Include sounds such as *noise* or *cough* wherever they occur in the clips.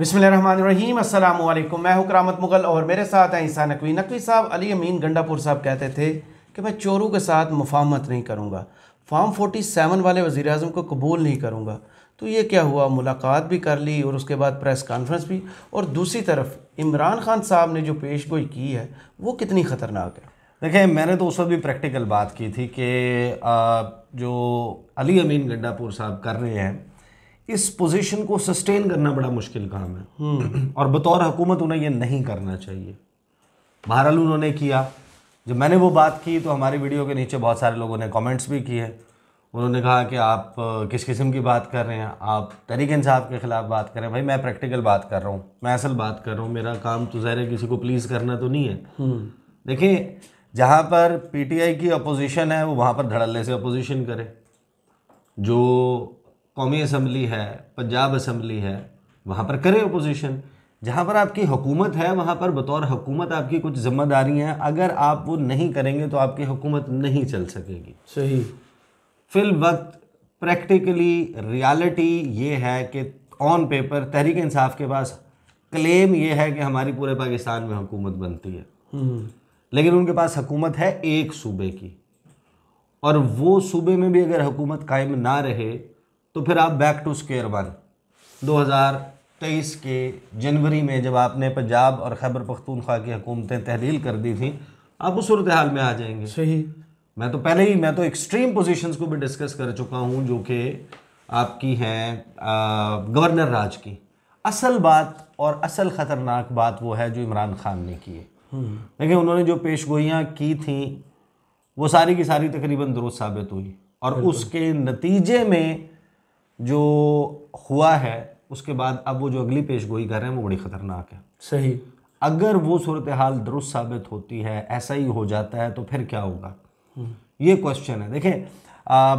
बिसमीम अल्लाम मैं हूं करामत मुगल और मेरे साथ हैं ईसा नकवी नकवी साहब अली अमीन गंडापुर साहब कहते थे कि मैं चोरों के साथ मुफामत नहीं करूंगा फॉर्म सेवन वाले वज़ी अजम को कबूल नहीं करूंगा तो ये क्या हुआ मुलाकात भी कर ली और उसके बाद प्रेस कॉन्फ्रेंस भी और दूसरी तरफ इमरान खान साहब ने जो पेश गोई की है वो कितनी ख़तरनाक है देखिए मैंने तो उस वक्त भी प्रैक्टिकल बात की थी कि जो अली अमीन गंडापुर साहब कर रहे हैं इस पोजीशन को सस्टेन करना बड़ा मुश्किल काम है हम्म। और बतौर हुकूमत उन्हें ये नहीं करना चाहिए बहरहाल उन्होंने किया जब मैंने वो बात की तो हमारे वीडियो के नीचे बहुत सारे लोगों ने कमेंट्स भी किए उन्होंने कहा कि आप किस किस्म की बात कर रहे हैं आप तरीक इंसाफ के ख़िलाफ़ बात कर रहे हैं भाई मैं प्रैक्टिकल बात कर रहा हूँ मैं असल बात कर रहा हूँ मेरा काम तो ज़ाहिर है किसी को प्लीज़ करना तो नहीं है हम्म। देखिए जहाँ पर पीटीआई की अपोजिशन है वो वहाँ पर धड़ल्ले से अपोजिशन करे जो कौमी असम्बली है पंजाब असम्बली है वहाँ पर करें अपोजिशन जहाँ पर आपकी हुकूमत है वहाँ पर बतौर हुकूमत आपकी कुछ जिम्मेदारी हैं अगर आप वो नहीं करेंगे तो आपकी हुकूमत नहीं चल सकेगी सही फिल वक्त प्रैक्टिकली रियलिटी ये है कि ऑन पेपर तहरीक इंसाफ के पास क्लेम ये है कि हमारी पूरे पाकिस्तान में हुकूमत बनती है हम्म। लेकिन उनके पास हुकूमत है एक सूबे की और वो सूबे में भी अगर हुकूमत कायम ना रहे तो फिर आप बैक टू स्केयर वन 2023 के जनवरी में जब आपने पंजाब और खैबर पख्तूनख्वा की हुकूमतें तहलील कर दी थी आप उस सूरत हाल में आ जाएंगे सही मैं तो पहले ही मैं तो एक्सट्रीम पोजीशंस को भी डिस्कस कर चुका हूँ जो कि आपकी हैं गवर्नर राज की असल बात और असल ख़तरनाक बात वो है जो इमरान खान ने की है लेकिन हम्म। उन्होंने जो पेश गोइयाँ की थी वो सारी की सारी तकरीबन दुरुस्त साबित हुई और उसके नतीजे में जो हुआ है उसके बाद अब वो जो अगली पेश गोई कर रहे हैं वो बड़ी ख़तरनाक है सही अगर वो सूरत हाल दुरुस्त साबित होती है ऐसा ही हो जाता है तो फिर क्या होगा हम्म। ये क्वेश्चन है देखें आ,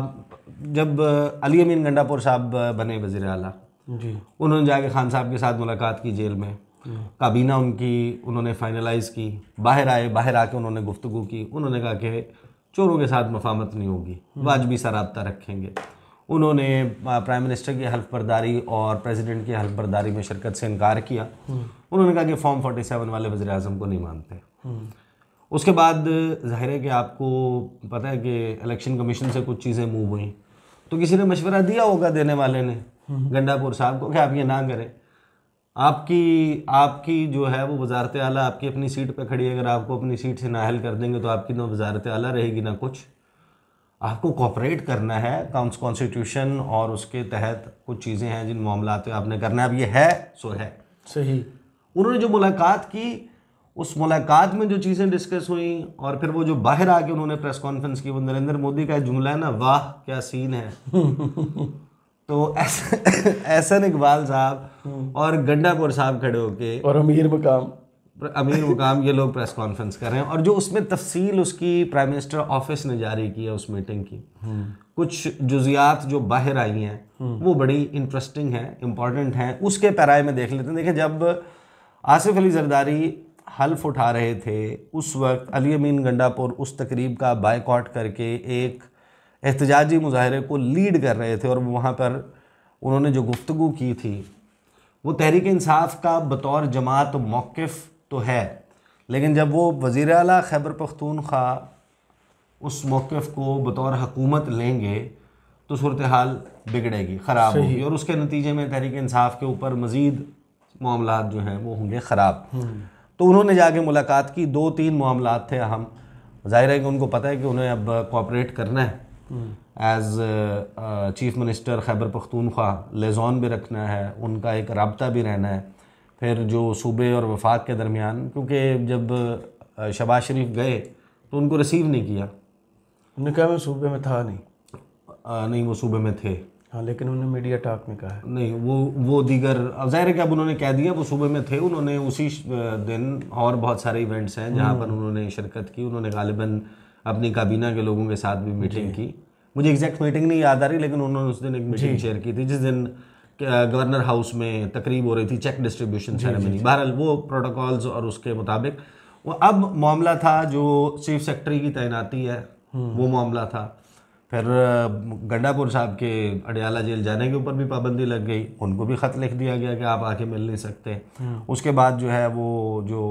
जब अली अमीन गंडापुर साहब बने वज़ी अला जी उन्होंने जाके खान साहब के साथ मुलाकात की जेल में हम्म। काबीना उनकी उन्होंने फाइनलाइज की बाहर आए बाहर आके उन्होंने गुफ्तु की उन्होंने कहा कि चोरों के साथ मफामत नहीं होगी हम्म। वाजबी सा रबता रखेंगे उन्होंने प्राइम मिनिस्टर की हल्फबरदारी और प्रेसिडेंट की हल्फबरदारी में शिरकत से इनकार किया हम्म। उन्होंने कहा कि फॉर्म 47 वाले वजे अजम को नहीं मानते हम्म। उसके बाद जाहिर है कि आपको पता है कि इलेक्शन कमीशन से कुछ चीज़ें मूव हुई तो किसी ने मशवरा दिया होगा देने वाले ने हम्म। गंडापुर साहब को कि आप ये ना करें आपकी आपकी जो है वो वजारत आला आपकी अपनी सीट पर खड़ी है अगर आपको अपनी सीट से नाहल कर देंगे तो आपकी ना तो वजारत आला रहेगी ना कुछ आपको कॉपरेट करना है कॉन्स्टिट्यूशन और उसके तहत कुछ चीज़ें हैं जिन मामला आपने करना है अब ये है सो है सही उन्होंने जो मुलाकात की उस मुलाकात में जो चीज़ें डिस्कस हुई और फिर वो जो बाहर आके उन्होंने प्रेस कॉन्फ्रेंस की वो नरेंद्र मोदी का जुमला है ना वाह क्या सीन है *laughs* तो ऐसा एहसन इकबाल साहब हम्म। और गंडापुर साहब खड़े होके और अमीर मकाम अमीर मुकाम ये लोग प्रेस कॉन्फ्रेंस कर रहे हैं और जो उसमें तफसील उसकी प्राइम मिनिस्टर ऑफिस ने जारी की है उस मीटिंग की कुछ जुजियात जो बाहर आई हैं वो बड़ी इंटरेस्टिंग हैं इम्पॉर्टेंट हैं उसके पैराए में देख लेते हैं देखिए जब आसिफ अली जरदारी हल्फ उठा रहे थे उस वक्त अली अमीन गंडापुर उस तकरीब का बाइकआउट करके एक एहतजाजी मुजाहरे को लीड कर रहे थे और वहाँ पर उन्होंने जो गुफ्तु की थी वो तहरीक इंसाफ का बतौर जमात मौक़ तो है लेकिन जब वो वज़ी अला खैबर पख्तूनख्वा उस मौक़ को बतौर हकूमत लेंगे तो सूरत हाल बिगड़ेगी ख़राब होगी और उसके नतीजे में तहरीक इंसाफ के ऊपर मज़ीद मामला जो हैं वो होंगे ख़राब हम्म। तो उन्होंने जाके मुलाकात की दो तीन मामला थे अहम जाहिर है कि उनको पता है कि उन्हें अब कोऑपरेट करना है as chief minister Khyber Pakhtunkhwa liaison भी रखना है उनका एक रबता भी रहना है फिर जो सूबे और वफाक के दरमियान क्योंकि जब शबाज शरीफ गए तो उनको रिसीव नहीं किया उन्होंने कहा मैं सूबे में था नहीं आ, नहीं वो सूबे में थे हाँ लेकिन उन्होंने मीडिया टाक में कहा नहीं वो वो दीगर ज़ाहिर है कि अब उन्होंने कह दिया वो सूबे में थे उन्होंने उसी दिन और बहुत सारे इवेंट्स हैं जहाँ पर हम्म। उन्होंने शिरकत की उन्होंने गालिबा अपनी काबीना के लोगों के साथ भी मीटिंग की मुझे एग्जैक्ट मीटिंग नहीं याद आ रही लेकिन उन्होंने उस दिन एक मीटिंग शेयर की थी जिस दिन गवर्नर हाउस में तकरीब हो रही थी चेक डिस्ट्रीब्यूशन सेरेमनी बहरहाल वो प्रोटोकॉल्स और उसके मुताबिक वो अब मामला था जो चीफ सेक्रेटरी की तैनाती है हम्म। वो मामला था फिर गंडापुर साहब के अडयाला जेल जाने के ऊपर भी पाबंदी लग गई उनको भी ख़त लिख दिया गया कि आप आके मिल नहीं सकते हम्म। उसके बाद जो है वो जो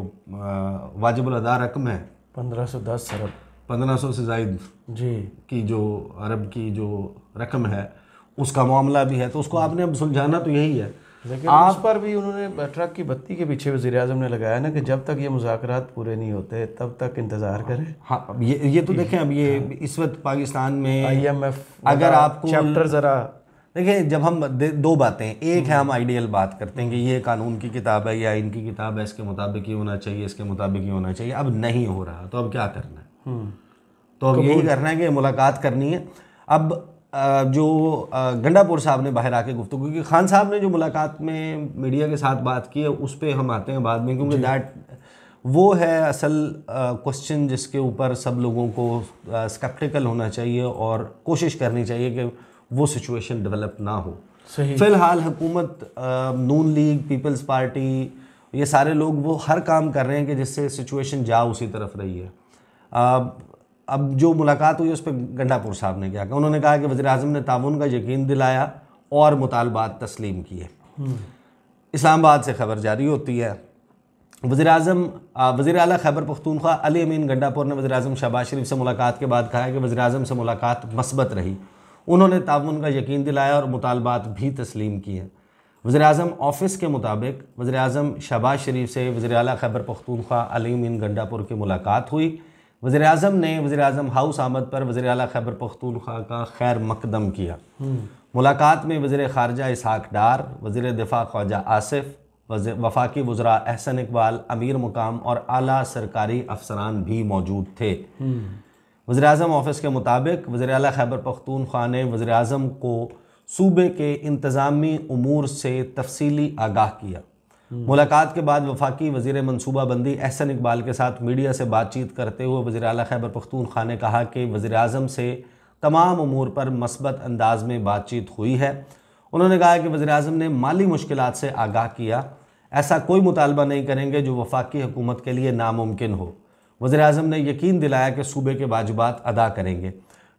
वाजिबल अदा रकम है पंद्रह सौ दस अरब पंद्रह सौ से जायद जी की जो अरब की जो रकम है उसका मामला भी है तो उसको हम्म। आपने अब सुलझाना तो यही है लेकिन आप पर भी उन्होंने ट्रक की बत्ती के पीछे वजी अजम ने लगाया ना कि जब तक ये मुजाकर पूरे नहीं होते तब तक इंतज़ार हाँ, करें हाँ अब ये ये तो देखें अब ये हाँ। इस वक्त पाकिस्तान में आई एम एफ अगर आपको चैप्टर ज़रा देखिए जब हम दो बातें एक है हम्म। हम आइडियल बात करते हैं कि ये कानून की किताब है या इनकी किताब है इसके मुताबिक ही होना चाहिए इसके मुताबिक ही होना चाहिए अब नहीं हो रहा तो अब क्या करना है हम्म। तो अब यही करना है कि मुलाकात करनी है अब जो गंडापुर साहब ने बाहर आके गुफ्तु क्योंकि खान साहब ने जो मुलाकात में मीडिया के साथ बात की है उस पर हम आते हैं बाद में क्योंकि दैट वो है असल क्वेश्चन जिसके ऊपर सब लोगों को स्केप्टिकल होना चाहिए और कोशिश करनी चाहिए कि वो सिचुएशन डेवलप ना हो फ़िलहाल हुकूमत नून लीग पीपल्स पार्टी ये सारे लोग वो हर काम कर रहे हैं कि जिससे सिचुएशन जा उसी तरफ रही है अब जो मुलाकात हुई उस पर गंडापुर साहब ने क्या कहा उन्होंने कहा कि वजी अजम ने ताउन का यकीन दिलाया और मुतालबात तस्लीम किए हम्म। इस्लामाबाद से खबर जारी होती है वजी अजम वजी अल खैबर पख्तूनख्वा अली अमीन गंडापुर ने वजी अजम शहबाज शरीफ से मुलाकात के बाद कहा है कि वजी अजम से मुलाकात मस्बत रही उन्होंने ताउन का यकीन दिलाया और मुतालबात भी तस्लीम किए वजी अजम ऑफिस के मुताबिक वजी अजम शहबाज शरीफ से वजी अल खैबर पख्तूनख्वा अली अमीन गंडापुर की मुलाकात हुई वज़ी अजम ने वजर अजम हाउस आमद पर वजर अल खैबर पख्तूनख्वा का खैर मकदम किया हम्म। मुलाकात में वजर ख़ारजा इसहाक डार वजर दिफा ख्वाजा आसिफ वफाकी वजरा अहसन इकबाल अमीर मुकाम और अली सरकारी अफसरान भी मौजूद थे हम्म। वजर अजम ऑफिस के मुताबिक वजर अल खैबर पख्तूनख्वा ने वजर अजम को सूबे के इंतज़ामी अमूर से तफसीली आगाह किया हम्म। मुलाकात के बाद वफाकी वजीर मनसूबा बंदी एहसन इकबाल के साथ मीडिया से बातचीत करते हुए वजी अल खैबर पख्तूनख्वा ने कहा कि वज़ी अजम से तमाम अमूर पर मस्बत अंदाज में बातचीत हुई है उन्होंने कहा कि वजी अजम ने माली मुश्किल से आगाह किया ऐसा कोई मुतालबा नहीं करेंगे जो वफाकी हुकूमत के लिए नामुमकिन हो वजर अजम ने यकीन दिलाया कि सूबे के वाजबात अदा करेंगे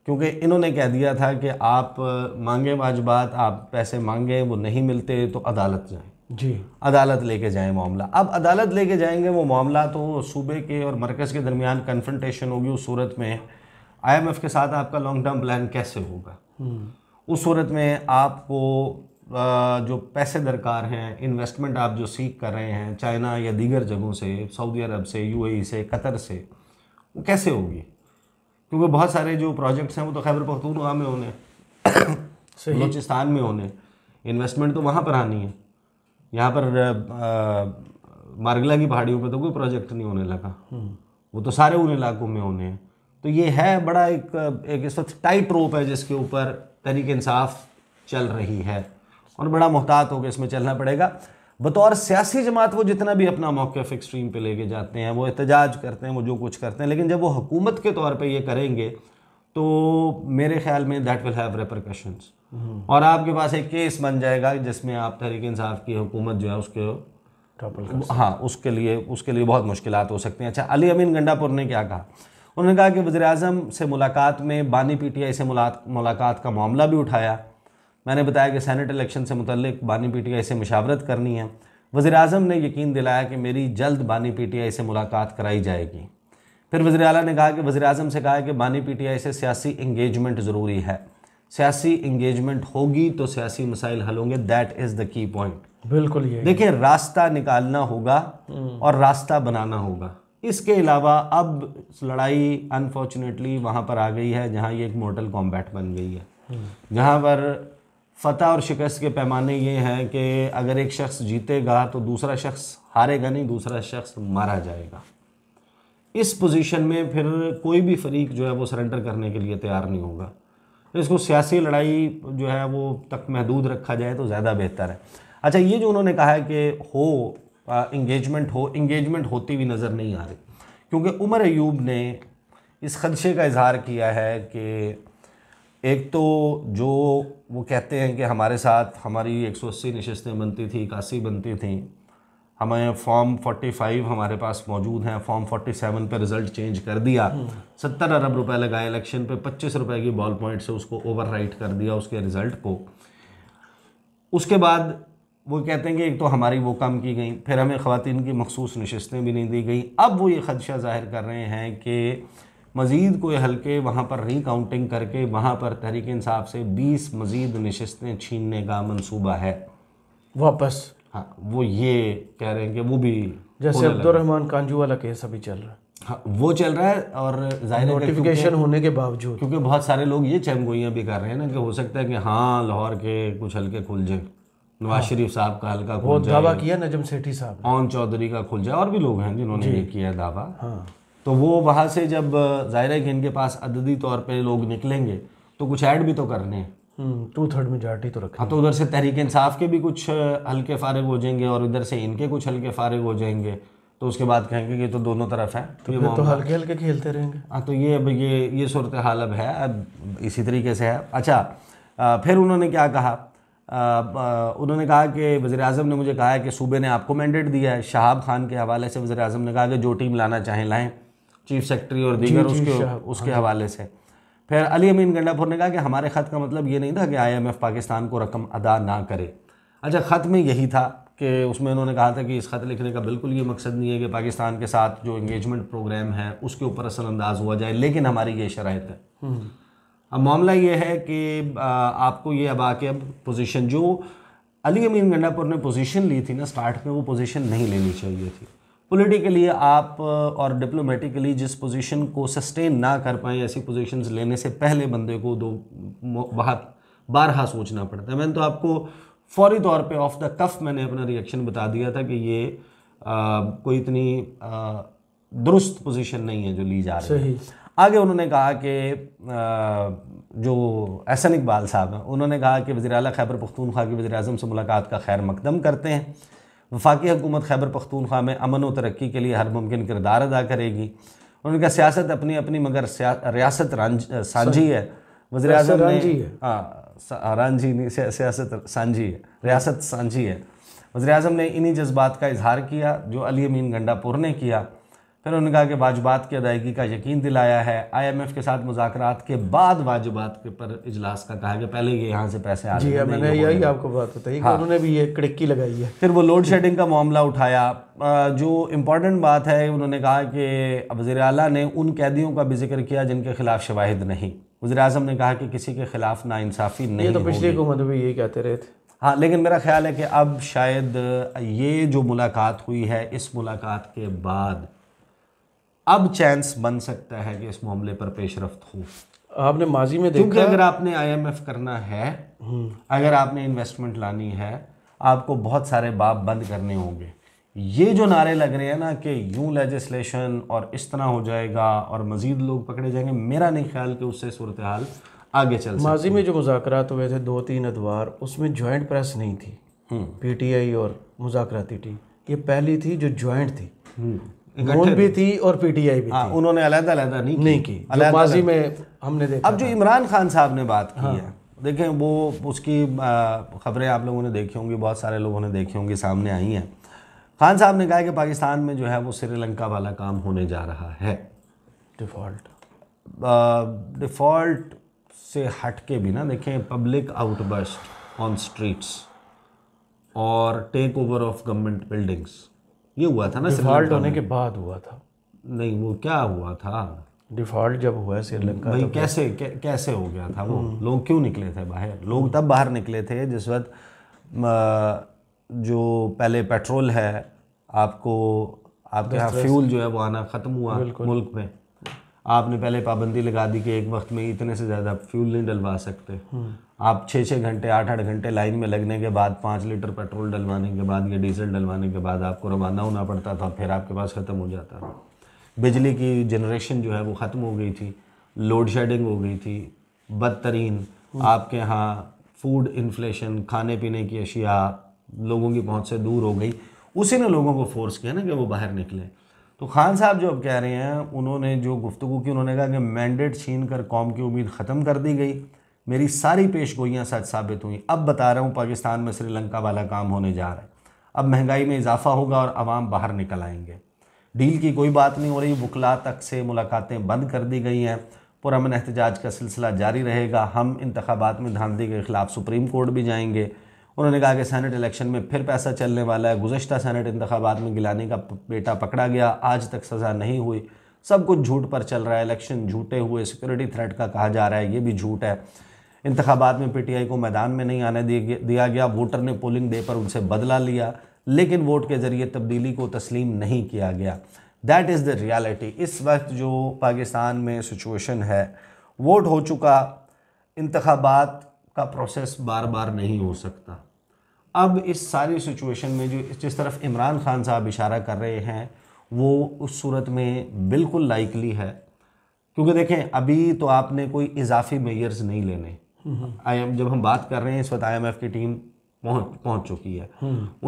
क्योंकि इन्होंने कह दिया था कि आप मांगे वाजबात आप पैसे मांगें वो नहीं मिलते तो अदालत जाएँ जी अदालत लेके जाए मामला अब अदालत लेके जाएंगे वो मामला तो सूबे के और मरकज़ के दरमियान कन्फ्रंटेशन होगी उस सूरत में आईएमएफ के साथ आपका लॉन्ग टर्म प्लान कैसे होगा हम्म। उस सूरत में आपको जो पैसे दरकार हैं इन्वेस्टमेंट आप जो सीख कर रहे हैं चाइना या दीगर जगहों से सऊदी अरब से ए e से कतर से वो कैसे होगी क्योंकि बहुत सारे जो प्रोजेक्ट्स हैं वो तो खैबर पखतूनवा में होने बलोचिस्तान में होने इन्वेस्टमेंट तो वहाँ पर आनी है यहाँ पर मार्गला की पहाड़ियों पर तो कोई प्रोजेक्ट नहीं होने लगा हम्म। वो तो सारे उन इलाकों में होने हैं तो ये है बड़ा एक एक इस वक्त टाइट रोप है जिसके ऊपर तरीक इंसाफ चल रही है और बड़ा मोहतात होकर इसमें चलना पड़ेगा बतौर सियासी जमात वो जितना भी अपना मौक़ एक्सट्रीम पे लेके जाते हैं वो एहतजाज करते हैं वो जो कुछ करते हैं लेकिन जब वो हुकूमत के तौर पे ये करेंगे तो मेरे ख्याल में दैट विल हैव रेपरकशंस और आपके पास एक केस बन जाएगा जिसमें आप तहरीक इंसाफ की हुकूमत जो है उसके हाँ उसके लिए उसके लिए बहुत मुश्किल हो सकती हैं अच्छा अली अमीन गंडापुर ने क्या कहा उन्होंने कहा कि वजी अजम से मुलाकात में बानी पी टी आई से मुलाकात का मामला भी उठाया मैंने बताया कि सैनट इलेक्शन से मुतल बानी पी टी आई से मुशावरत करनी है वज़ी अजम ने यकीन दिलाया कि मेरी जल्द बानी पी टी आई से मुलाकात कराई जाएगी फिर वजी अला ने कहा कि वजी अजम से कहा कि बानी पी टी आई से सियासी इंगेजमेंट ज़रूरी है सियासी इंगेजमेंट होगी तो सियासी मसाइल हल होंगे that is the key point बिल्कुल ये देखिए रास्ता निकालना होगा हम्म। और रास्ता बनाना होगा इसके अलावा अब लड़ाई अनफॉर्चुनेटली वहाँ पर आ गई है जहाँ ये एक मोटल कॉम्बैट बन गई है हम्म। जहाँ पर फतह और शिकस्त के पैमाने ये हैं कि अगर एक शख्स जीतेगा तो दूसरा शख्स हारेगा नहीं दूसरा शख्स मारा जाएगा इस पोजीशन में फिर कोई भी फरीक जो है वो सरेंडर करने के लिए तैयार नहीं होगा तो इसको सियासी लड़ाई जो है वो तक महदूद रखा जाए तो ज़्यादा बेहतर है अच्छा ये जो उन्होंने कहा है कि हो इंगेजमेंट हो इंगेजमेंट होती हुई नज़र नहीं आ रही क्योंकि उमर एयूब ने इस खदशे का इजहार किया है कि एक तो जो वो कहते हैं कि हमारे साथ हमारी 180 नशस्तें बनती थी इक्यासी बनती थी हमें फॉर्म 45 हमारे पास मौजूद हैं फॉर्म 47 पे रिजल्ट चेंज कर दिया हम्म। सत्तर अरब रुपए लगाए इलेक्शन पे पच्चीस रुपए की बॉल पॉइंट से उसको ओवरराइट कर दिया उसके रिजल्ट को उसके बाद वो कहते हैं कि एक तो हमारी वो कम की गई फिर हमें ख़वान की मखसूस नशस्तें भी नहीं दी गई अब वो ये खदशा जाहिर कर रहे हैं कि मज़ीद कोई हल्के वहाँ पर रीकाउंटिंग करके वहाँ पर तहरीक इंसाफ से बीस मज़ीद नशस्तें छीनने का मनसूबा है वापस हाँ वो ये कह रहे हैं कि वो भी जैसे अब्दुलरहमान कांजू वाला केस अभी चल रहा है हाँ वो चल रहा है और जाहिर नोटिफिकेशन होने के बावजूद क्योंकि बहुत सारे लोग ये चमगोइयाँ भी कर रहे हैं ना कि हो सकता है कि हाँ लाहौर के कुछ हल्के खुल जाए नवाज हाँ। शरीफ साहब का हल्का खुल जाए दावा किया नजम सेठी साहब ऑन चौधरी का खुल जाए और भी लोग हैं जिन्होंने ये किया है दावा हाँ। तो वो वहाँ से जब जाहिर है कि इनके पास अददी तौर पर लोग निकलेंगे तो कुछ ऐड भी तो करने हैं टू थर्ड मेजोरिटी तो रखें हाँ तो उधर से तहरीक इंसाफ के भी कुछ हल्के फारग हो जाएंगे और इधर से इनके कुछ हल्के फारग हो जाएंगे तो उसके बाद कहेंगे कि तो दोनों तरफ है तो, तो ये तो हल्के हल्के खेलते रहेंगे हाँ तो ये अब ये ये सूरत हाल अब है अब इसी तरीके से है अच्छा फिर उन्होंने क्या कहा उन्होंने कहा कि वजे अजम ने मुझे कहा है कि सूबे ने आपको मैंडेट दिया है शहाब खान के हवाले से वजे अजम ने कहा कि जो टीम लाना चाहें लाएँ चीफ सेक्रेटरी और दीगर उसके उसके हवाले से फिर अली अमीन गंडापुर ने कहा कि हमारे ख़त का मतलब ये नहीं था कि आईएमएफ पाकिस्तान को रकम अदा ना करे अच्छा ख़त में यही था कि उसमें उन्होंने कहा था कि इस ख़त लिखने का बिल्कुल ये मकसद नहीं है कि पाकिस्तान के साथ जो इंगेजमेंट प्रोग्राम है उसके ऊपर असल हुआ जाए लेकिन हमारी ये शरात है हम्म। अब मामला ये है कि आपको ये अब आके अब पोजीशन जो अली अमीन गंडापुर ने पोजीशन ली थी ना स्टार्ट में वो पोजीशन नहीं लेनी चाहिए थी पोलिटिकली आप uh, और डिप्लोमेटिकली जिस पोजीशन को सस्टेन ना कर पाए ऐसी पोजीशंस लेने से पहले बंदे को दो बहुत बारहा सोचना पड़ता है मैंने तो आपको फौरी तौर पे ऑफ द कफ मैंने अपना रिएक्शन बता दिया था कि ये आ, uh, कोई इतनी uh, दुरुस्त पोजीशन नहीं है जो ली जा रही है आगे उन्होंने कहा कि जो एहसन इकबाल साहब हैं उन्होंने कहा कि वजी अल खैबर पख्तूनख्वा की वजी अजम से मुलाकात का खैर मकदम करते हैं वफाकी हुकूमत खैबर पख्तूनख्वा में अमन व तरक्की के लिए हर मुमकिन किरदार अदा करेगी उन्होंने कहा सियासत अपनी अपनी मगर रियासत सांझी है वजर अजम ने हाँ, हाँ रांझी नहीं सियासत सांझी है रियासत सांझी है वजर अजम ने इन्हीं जज्बात का इजहार किया जो अली अमीन गंडापुर ने किया फिर उन्होंने कहा कि वाजबात की अदायगी का यकीन दिलाया है आईएमएफ के साथ मुजात के बाद वाजबात के पर इजलास का कहा कि पहले ये यहाँ से पैसे आ जी मैंने यही आपको बात बताई हाँ। उन्होंने भी ये कड़की लगाई है फिर वो लोड शेडिंग का मामला उठाया जो इम्पॉर्टेंट बात है उन्होंने कहा कि वजी अला ने उन कैदियों का भी जिक्र किया जिनके खिलाफ शवाहद नहीं वजी अजम ने कहा कि किसी के खिलाफ नाानसाफ़ी तो नहीं तो पिछली हुकूमत भी यही कहते रहे थे हाँ लेकिन मेरा ख्याल है कि अब शायद ये जो मुलाकात हुई है इस मुलाकात के बाद अब चांस बन सकता है कि इस मामले पर पेशरफ हो आपने माजी में देखा क्योंकि अगर आपने आईएमएफ करना है हम्म। अगर आपने इन्वेस्टमेंट लानी है आपको बहुत सारे बाप बंद करने होंगे ये जो नारे लग रहे हैं ना कि यूं लेजिस्लेशन और इस तरह हो जाएगा और मज़ीद लोग पकड़े जाएंगे मेरा नहीं ख्याल कि उससे सूरत हाल आगे चल माजी में जो मुजाकर हुए थे दो तीन अदवार उसमें जॉइंट प्रेस नहीं थी पीटीआई हम्म। और मुजाकती टीम ये पहली थी जो जॉइंट थी हम्म। नून भी थी और पीटीआई भी हाँ, थी उन्होंने अलग अलग नहीं की, नहीं की माजी में हमने देखा अब जो इमरान खान साहब ने बात की हाँ। है देखें वो उसकी खबरें आप लोगों ने देखी होंगी बहुत सारे लोगों ने देखी होंगी सामने आई हैं खान साहब ने कहा कि पाकिस्तान में जो है वो श्रीलंका वाला काम होने जा रहा है डिफ़ॉल्ट डिफ़ॉल्ट से हट के भी ना देखें पब्लिक आउटबर्स्ट ऑन स्ट्रीट्स और take over of government buildings ये हुआ था ना डिफॉल्ट होने के बाद हुआ था नहीं वो क्या हुआ था डिफॉल्ट जब हुआ श्रीलंका भाई कैसे कै, कैसे हो गया था वो हम्म। लोग क्यों निकले थे बाहर लोग तब बाहर निकले थे जिस वक्त जो पहले पेट्रोल है आपको आपके यहाँ फ्यूल जो है वो आना ख़त्म हुआ मुल्क में आपने पहले पाबंदी लगा दी कि एक वक्त में इतने से ज़्यादा फ्यूल नहीं डलवा सकते हम्म। आप छः छः घंटे आठ आठ घंटे लाइन में लगने के बाद पाँच लीटर पेट्रोल डलवाने के बाद या डीजल डलवाने के बाद आपको रवाना होना पड़ता था फिर आपके पास ख़त्म हो जाता था बिजली की जनरेशन जो है वो ख़त्म हो गई थी लोड शेडिंग हो गई थी बदतरीन हम्म। आपके यहाँ फूड इन्फ्लेशन खाने पीने की अशिया लोगों की पहुँच से दूर हो गई उसी ने लोगों को फोर्स किया ना कि वो बाहर निकलें तो खान साहब जो अब कह रहे हैं उन्होंने जो गुफ्तु की उन्होंने कहा कि मैंडेट छीन कर कौम की उम्मीद ख़त्म कर दी गई मेरी सारी पेश गोइयाँ सच साबित हुई अब बता रहा हूँ पाकिस्तान में श्रीलंका वाला काम होने जा रहा है अब महंगाई में इजाफा होगा और आवाम बाहर निकल आएंगे डील की कोई बात नहीं हो रही वकला तक से मुलाकातें बंद कर दी गई हैं पुरमन एहतजाज का सिलसिला जारी रहेगा हम इंतबात में धांधली के ख़िलाफ़ सुप्रीम कोर्ट भी जाएंगे उन्होंने कहा कि सैनेट इलेक्शन में फिर पैसा चलने वाला है गुजशत सैनेट इंतबात में गिलानी का बेटा पकड़ा गया आज तक सज़ा नहीं हुई सब कुछ झूठ पर चल रहा है इलेक्शन झूठे हुए सिक्योरिटी थ्रेट का कहा जा रहा है ये भी झूठ है इंतबात में पीटीआई को मैदान में नहीं आने दिया गया वोटर ने पोलिंग डे पर उनसे बदला लिया लेकिन वोट के ज़रिए तब्दीली को तस्लीम नहीं किया गया दैट इज़ द रियलिटी इस वक्त जो पाकिस्तान में सिचुएशन है वोट हो चुका इंतबात का प्रोसेस बार बार नहीं हो सकता अब इस सारी सिचुएशन में जो जिस तरफ इमरान खान साहब इशारा कर रहे हैं वो उस सूरत में बिल्कुल लाइकली है क्योंकि देखें अभी तो आपने कोई इजाफी मेयर्स नहीं लेने आई जब हम बात कर रहे हैं इस वक्त आई की टीम पहुंच पहुंच चुकी है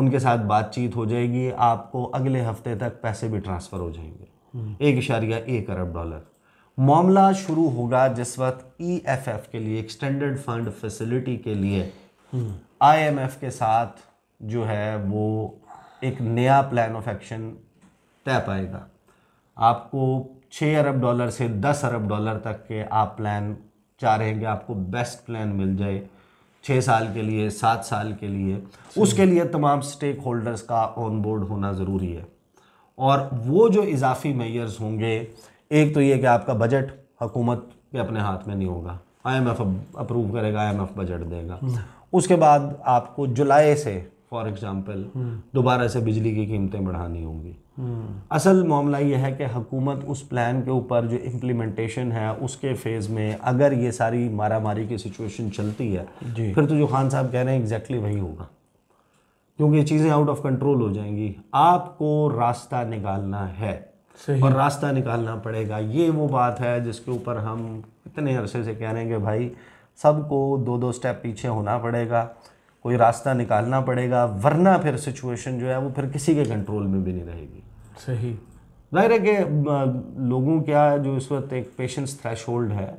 उनके साथ बातचीत हो जाएगी आपको अगले हफ्ते तक पैसे भी ट्रांसफ़र हो जाएंगे एक इशारिया एक अरब डॉलर मामला शुरू होगा जिस वक्त ईएफएफ e के लिए एक्सटेंडेड फंड फैसिलिटी के लिए आईएमएफ के साथ जो है वो एक नया प्लान ऑफ एक्शन तय पाएगा आपको छः अरब डॉलर से दस अरब डॉलर तक के आप प्लान चाह रहे हैं कि आपको बेस्ट प्लान मिल जाए छः साल के लिए सात साल के लिए उसके लिए तमाम स्टेक होल्डर्स का ऑन बोर्ड होना ज़रूरी है और वो जो इजाफी मैयर्स होंगे एक तो ये कि आपका बजट हुकूमत के अपने हाथ में नहीं होगा आईएमएफ अप्रूव करेगा आईएमएफ बजट देगा हम्म। उसके बाद आपको जुलाई से फॉर एग्ज़ाम्पल हम्म। दोबारा से बिजली की कीमतें बढ़ानी होंगी हम्म। असल मामला यह है कि हुकूमत उस प्लान के ऊपर जो इम्प्लीमेंटेशन है उसके फेज़ में अगर ये सारी मारा मारी की सिचुएशन चलती है फिर तो जो खान साहब कह रहे हैं एग्जैक्टली वही होगा क्योंकि चीज़ें आउट ऑफ कंट्रोल हो जाएंगी आपको रास्ता निकालना है और रास्ता निकालना पड़ेगा ये वो बात है जिसके ऊपर हम इतने अरसे से कह रहे हैं कि भाई सबको दो दो स्टेप पीछे होना पड़ेगा कोई रास्ता निकालना पड़ेगा वरना फिर सिचुएशन जो है वो फिर किसी के कंट्रोल में भी नहीं रहेगी सही जाहिर है कि लोगों क्या जो इस वक्त एक पेशेंस थ्रेश है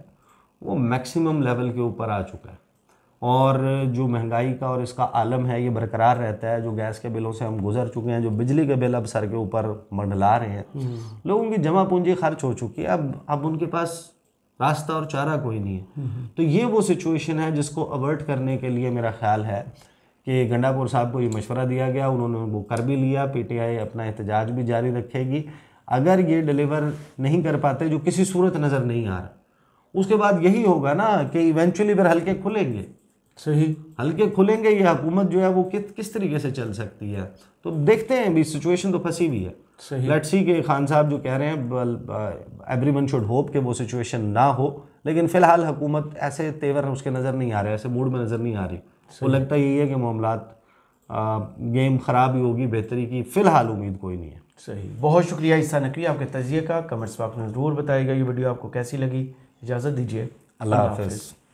वो मैक्सिमम लेवल के ऊपर आ चुका है और जो महंगाई का और इसका आलम है ये बरकरार रहता है जो गैस के बिलों से हम गुजर चुके हैं जो बिजली के बिल अब सर के ऊपर मंडला रहे हैं हम्म। लोगों की जमा पूंजी खर्च हो चुकी है अब अब उनके पास रास्ता और चारा कोई नहीं है हम्म। तो ये वो सिचुएशन है जिसको अवर्ट करने के लिए मेरा ख्याल है कि गंडापुर साहब को ये मशवरा दिया गया उन्होंने वो कर भी लिया पी अपना एहतजाज भी जारी रखेगी अगर ये डिलीवर नहीं कर पाते जो किसी सूरत नज़र नहीं आ रहा उसके बाद यही होगा ना कि इवेंचुअली फिर हल्के खुलेंगे सही हल्के खुलेंगे ये हुकूमत जो है वो कि, किस तरीके से चल सकती है तो देखते हैं अभी सिचुएशन तो फंसी हुई है लेट्स सी के खान साहब जो कह रहे हैं एवरी वन शुड होप कि वो सिचुएशन ना हो लेकिन फ़िलहाल हुकूमत ऐसे तेवर उसके नज़र नहीं आ रहे ऐसे मूड में नज़र नहीं आ रही वो लगता यही है कि मामला गेम ख़राब ही होगी बेहतरी की फ़िलहाल उम्मीद कोई नहीं है सही बहुत शुक्रिया इस नकवी आपके तजिए का कमेंट्स बॉक्स आपने ज़रूर बताएगा ये वीडियो आपको कैसी लगी इजाज़त दीजिए अल्लाह हाफ